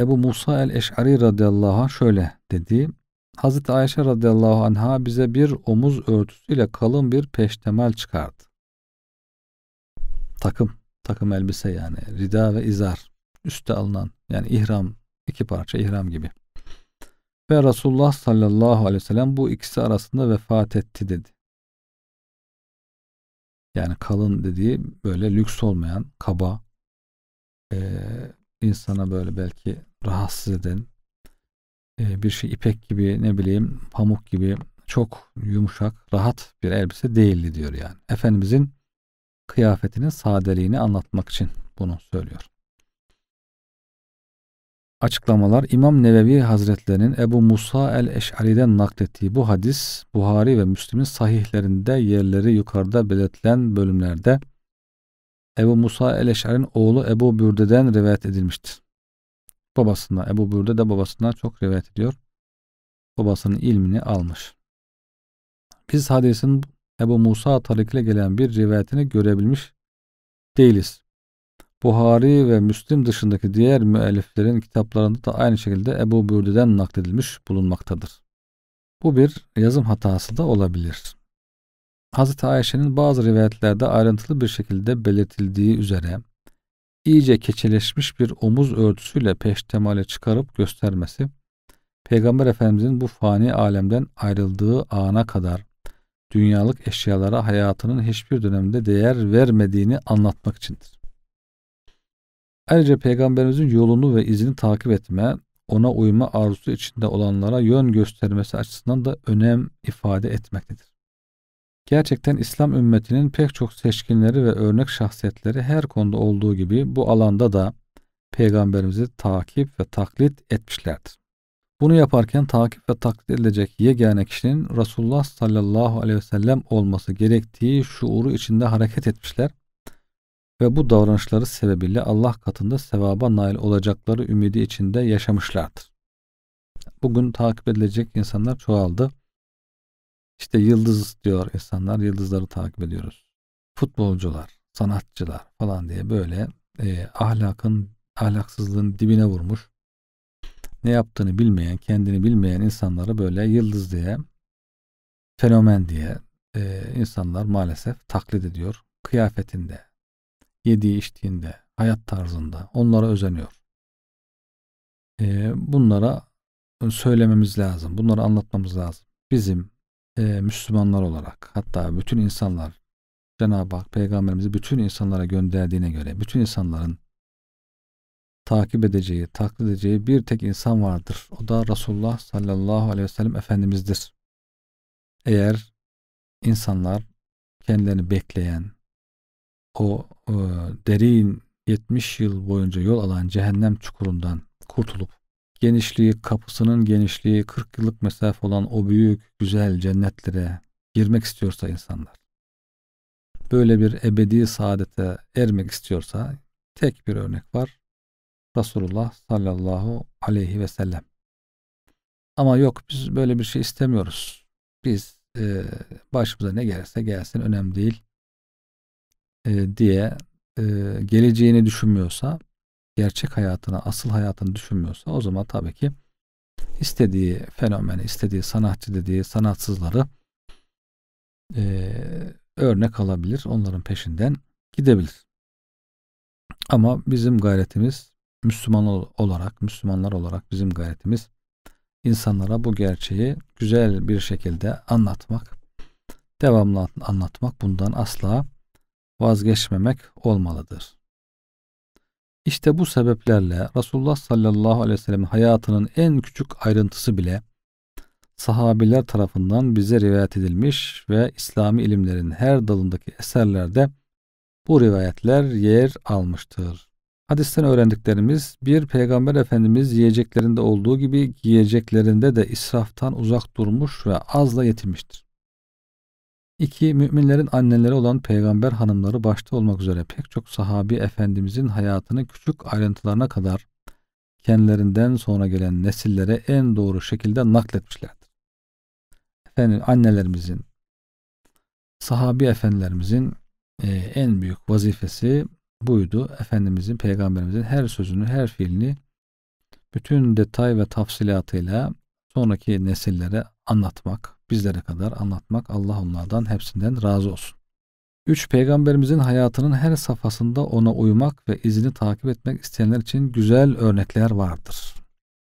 Ebu Musa el-Eş'ari radıyallahu anh şöyle dedi. Hazreti Ayşe radıyallahu anha bize bir omuz örtüsüyle kalın bir peştemal çıkardı. Takım, takım elbise yani rida ve izar üste alınan yani ihram iki parça ihram gibi. Ve Resulullah sallallahu aleyhi ve sellem bu ikisi arasında vefat etti dedi. Yani kalın dediği böyle lüks olmayan kaba e, insana böyle belki rahatsız eden e, bir şey ipek gibi ne bileyim pamuk gibi çok yumuşak rahat bir elbise değildi diyor yani. Efendimizin kıyafetinin sadeliğini anlatmak için bunu söylüyor. Açıklamalar İmam Nevevi Hazretlerinin Ebu Musa el-Eş'ari'den naklettiği bu hadis Buhari ve Müslim'in sahihlerinde yerleri yukarıda belirtilen bölümlerde Ebu Musa el-Eş'ari'nin oğlu Ebu Bürde'den rivayet edilmiştir babasından. Ebu Burde de babasından çok rivayet ediyor. Babasının ilmini almış. Biz hadisin Ebu Musa tarikle gelen bir rivayetini görebilmiş değiliz. Buhari ve Müslim dışındaki diğer müelliflerin kitaplarında da aynı şekilde Ebu Bürde'den nakledilmiş bulunmaktadır. Bu bir yazım hatası da olabilir. Hazreti Ayşe'nin bazı rivayetlerde ayrıntılı bir şekilde belirtildiği üzere iyice keçeleşmiş bir omuz örtüsüyle peştemale çıkarıp göstermesi, Peygamber Efendimizin bu fani alemden ayrıldığı ana kadar dünyalık eşyalara hayatının hiçbir dönemde değer vermediğini anlatmak içindir. Ayrıca Peygamberimizin yolunu ve izini takip etme, ona uyma arzusu içinde olanlara yön göstermesi açısından da önem ifade etmektedir. Gerçekten İslam ümmetinin pek çok seçkinleri ve örnek şahsiyetleri her konuda olduğu gibi bu alanda da peygamberimizi takip ve taklit etmişlerdir. Bunu yaparken takip ve taklit edilecek yegane kişinin Resulullah sallallahu aleyhi ve sellem olması gerektiği şuuru içinde hareket etmişler ve bu davranışları sebebiyle Allah katında sevaba nail olacakları ümidi içinde yaşamışlardır. Bugün takip edilecek insanlar çoğaldı. İşte yıldız diyor insanlar, yıldızları takip ediyoruz. Futbolcular, sanatçılar falan diye böyle e, ahlakın, ahlaksızlığın dibine vurmuş. Ne yaptığını bilmeyen, kendini bilmeyen insanları böyle yıldız diye, fenomen diye e, insanlar maalesef taklit ediyor. Kıyafetinde, yediği içtiğinde, hayat tarzında onlara özeniyor. E, bunlara söylememiz lazım. Bunları anlatmamız lazım. Bizim e, Müslümanlar olarak hatta bütün insanlar Cenab-ı Hak peygamberimizi bütün insanlara gönderdiğine göre bütün insanların takip edeceği, taklit edeceği bir tek insan vardır. O da Resulullah sallallahu aleyhi ve sellem Efendimiz'dir. Eğer insanlar kendilerini bekleyen, o e, derin 70 yıl boyunca yol alan cehennem çukurundan kurtulup genişliği, kapısının genişliği 40 yıllık mesafe olan o büyük güzel cennetlere girmek istiyorsa insanlar, böyle bir ebedi saadete ermek istiyorsa tek bir örnek var. Resulullah sallallahu aleyhi ve sellem. Ama yok biz böyle bir şey istemiyoruz. Biz e, başımıza ne gelirse gelsin önemli değil e, diye e, geleceğini düşünmüyorsa gerçek hayatını, asıl hayatını düşünmüyorsa o zaman tabii ki istediği fenomeni, istediği sanatçı dediği sanatsızları e, örnek alabilir, onların peşinden gidebilir. Ama bizim gayretimiz Müslüman olarak, Müslümanlar olarak bizim gayretimiz insanlara bu gerçeği güzel bir şekilde anlatmak, devamlı anlatmak, bundan asla vazgeçmemek olmalıdır. İşte bu sebeplerle Resulullah sallallahu aleyhi ve sellem hayatının en küçük ayrıntısı bile sahabiler tarafından bize rivayet edilmiş ve İslami ilimlerin her dalındaki eserlerde bu rivayetler yer almıştır. Hadisten öğrendiklerimiz bir peygamber efendimiz yiyeceklerinde olduğu gibi giyeceklerinde de israftan uzak durmuş ve azla yetinmiştir. İki, müminlerin anneleri olan peygamber hanımları başta olmak üzere pek çok sahabi efendimizin hayatını küçük ayrıntılarına kadar kendilerinden sonra gelen nesillere en doğru şekilde nakletmişlerdir. Efendim annelerimizin, sahabi efendilerimizin e, en büyük vazifesi buydu. Efendimizin, peygamberimizin her sözünü, her fiilini bütün detay ve tafsilatıyla sonraki nesillere anlatmak, bizlere kadar anlatmak Allah onlardan hepsinden razı olsun. 3. Peygamberimizin hayatının her safhasında ona uymak ve izini takip etmek isteyenler için güzel örnekler vardır.